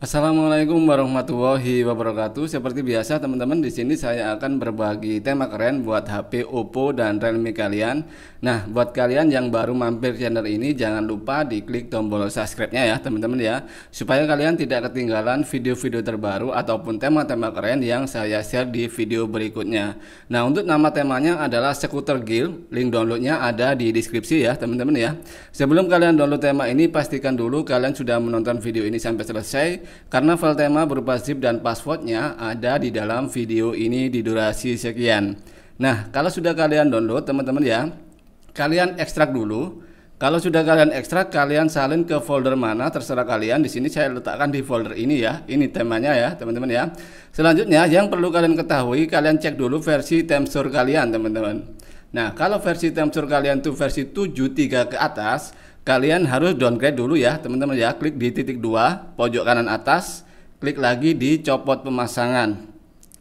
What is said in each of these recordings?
Assalamualaikum warahmatullahi wabarakatuh. Seperti biasa teman-teman di sini saya akan berbagi tema keren buat HP Oppo dan Realme kalian. Nah, buat kalian yang baru mampir channel ini jangan lupa diklik tombol subscribe-nya ya, teman-teman ya, supaya kalian tidak ketinggalan video-video terbaru ataupun tema-tema keren yang saya share di video berikutnya. Nah, untuk nama temanya adalah Sekuter Guild. Link downloadnya ada di deskripsi ya, teman-teman ya. Sebelum kalian download tema ini pastikan dulu kalian sudah menonton video ini sampai selesai karena file tema berupa zip dan passwordnya ada di dalam video ini di durasi sekian. Nah, kalau sudah kalian download teman-teman ya, kalian ekstrak dulu. Kalau sudah kalian ekstrak, kalian salin ke folder mana terserah kalian. Di sini saya letakkan di folder ini ya. Ini temanya ya, teman-teman ya. Selanjutnya yang perlu kalian ketahui, kalian cek dulu versi Temsur kalian, teman-teman. Nah, kalau versi Temsur kalian tuh versi 73 ke atas, kalian harus downgrade dulu ya teman-teman ya klik di titik dua pojok kanan atas klik lagi di copot pemasangan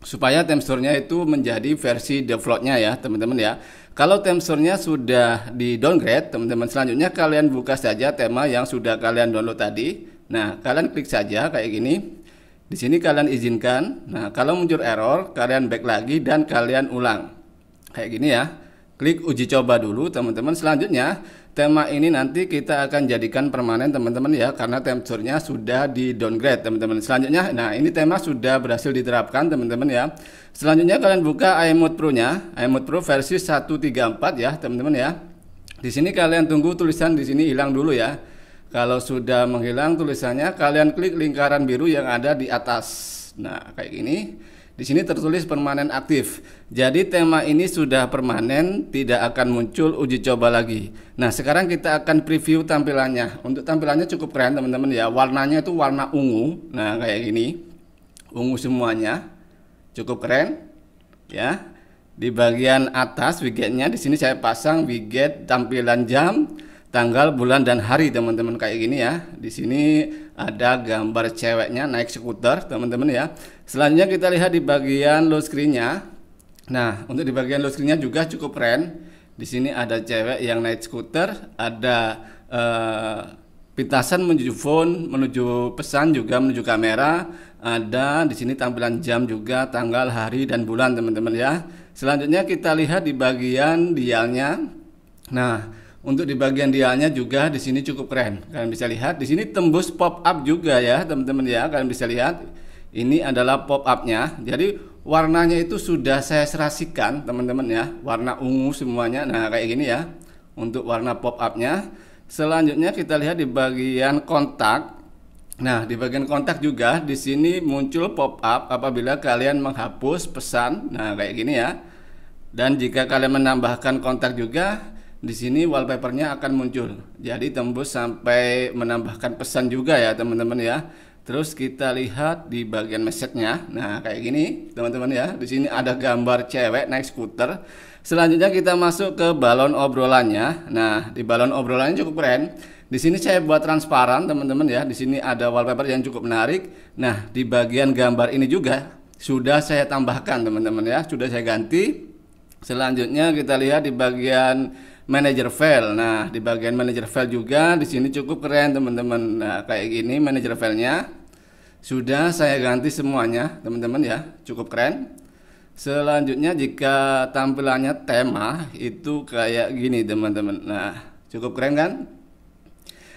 supaya temsurnya itu menjadi versi defaultnya ya teman-teman ya kalau temsurnya sudah di downgrade teman-teman selanjutnya kalian buka saja tema yang sudah kalian download tadi nah kalian klik saja kayak gini di sini kalian izinkan nah kalau muncul error kalian back lagi dan kalian ulang kayak gini ya klik uji coba dulu teman-teman selanjutnya tema ini nanti kita akan jadikan permanen teman-teman ya karena temperaturnya sudah di downgrade teman-teman selanjutnya nah ini tema sudah berhasil diterapkan teman-teman ya selanjutnya kalian buka iMode Pro nya iMode Pro versi 134 ya teman-teman ya di sini kalian tunggu tulisan di sini hilang dulu ya kalau sudah menghilang tulisannya kalian klik lingkaran biru yang ada di atas nah kayak gini di sini tertulis permanen aktif. Jadi tema ini sudah permanen, tidak akan muncul uji coba lagi. Nah, sekarang kita akan preview tampilannya. Untuk tampilannya cukup keren teman-teman ya. Warnanya itu warna ungu. Nah, kayak gini. Ungu semuanya. Cukup keren. Ya. Di bagian atas widgetnya di sini saya pasang widget tampilan jam tanggal, bulan, dan hari teman-teman kayak gini ya. Di sini ada gambar ceweknya naik skuter teman-teman ya. Selanjutnya kita lihat di bagian low screen Nah, untuk di bagian low screen juga cukup keren. Di sini ada cewek yang naik skuter, ada uh, eh, pitasan menuju phone, menuju pesan juga menuju kamera. Ada di sini tampilan jam juga, tanggal, hari, dan bulan teman-teman ya. Selanjutnya kita lihat di bagian dialnya. Nah, untuk di bagian dialnya juga di sini cukup keren. Kalian bisa lihat di sini tembus pop up juga ya, teman-teman ya. Kalian bisa lihat ini adalah pop upnya. Jadi warnanya itu sudah saya serasikan, teman-teman ya. Warna ungu semuanya. Nah, kayak gini ya. Untuk warna pop upnya. Selanjutnya kita lihat di bagian kontak. Nah, di bagian kontak juga di sini muncul pop up apabila kalian menghapus pesan. Nah, kayak gini ya. Dan jika kalian menambahkan kontak juga, di sini wallpapernya akan muncul. Jadi tembus sampai menambahkan pesan juga ya teman-teman ya. Terus kita lihat di bagian message nya Nah, kayak gini teman-teman ya. Di sini ada gambar cewek naik skuter. Selanjutnya kita masuk ke balon obrolannya. Nah, di balon obrolannya cukup keren. Di sini saya buat transparan teman-teman ya. Di sini ada wallpaper yang cukup menarik. Nah, di bagian gambar ini juga sudah saya tambahkan teman-teman ya. Sudah saya ganti. Selanjutnya kita lihat di bagian manager file. Nah, di bagian manager file juga di sini cukup keren teman-teman. Nah, kayak gini manager filenya sudah saya ganti semuanya teman-teman ya, cukup keren. Selanjutnya jika tampilannya tema itu kayak gini teman-teman. Nah, cukup keren kan?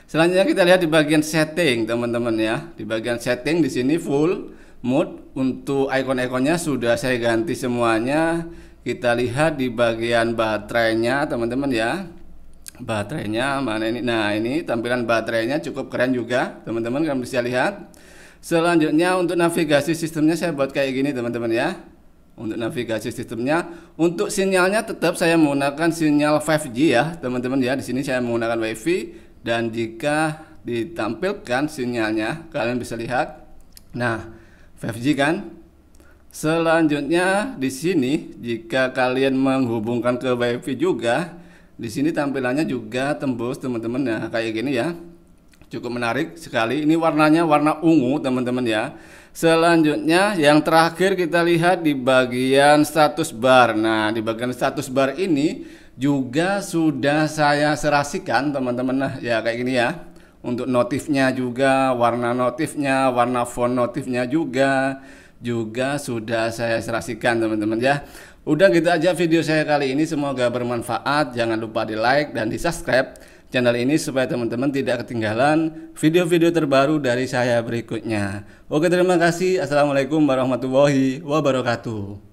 Selanjutnya kita lihat di bagian setting teman-teman ya. Di bagian setting di sini full mode untuk icon-iconnya sudah saya ganti semuanya kita lihat di bagian baterainya teman-teman ya baterainya mana ini nah ini tampilan baterainya cukup keren juga teman-teman kalian bisa lihat selanjutnya untuk navigasi sistemnya saya buat kayak gini teman-teman ya untuk navigasi sistemnya untuk sinyalnya tetap saya menggunakan sinyal 5G ya teman-teman ya di sini saya menggunakan WiFi dan jika ditampilkan sinyalnya kalian bisa lihat nah 5G kan Selanjutnya di sini jika kalian menghubungkan ke WiFi juga, di sini tampilannya juga tembus teman-teman ya kayak gini ya. Cukup menarik sekali. Ini warnanya warna ungu teman-teman ya. Selanjutnya yang terakhir kita lihat di bagian status bar. Nah, di bagian status bar ini juga sudah saya serasikan teman-teman nah ya kayak gini ya. Untuk notifnya juga, warna notifnya, warna font notifnya juga juga sudah saya serasikan teman-teman ya. Udah gitu aja video saya kali ini semoga bermanfaat. Jangan lupa di like dan di subscribe channel ini supaya teman-teman tidak ketinggalan video-video terbaru dari saya berikutnya. Oke terima kasih. Assalamualaikum warahmatullahi wabarakatuh.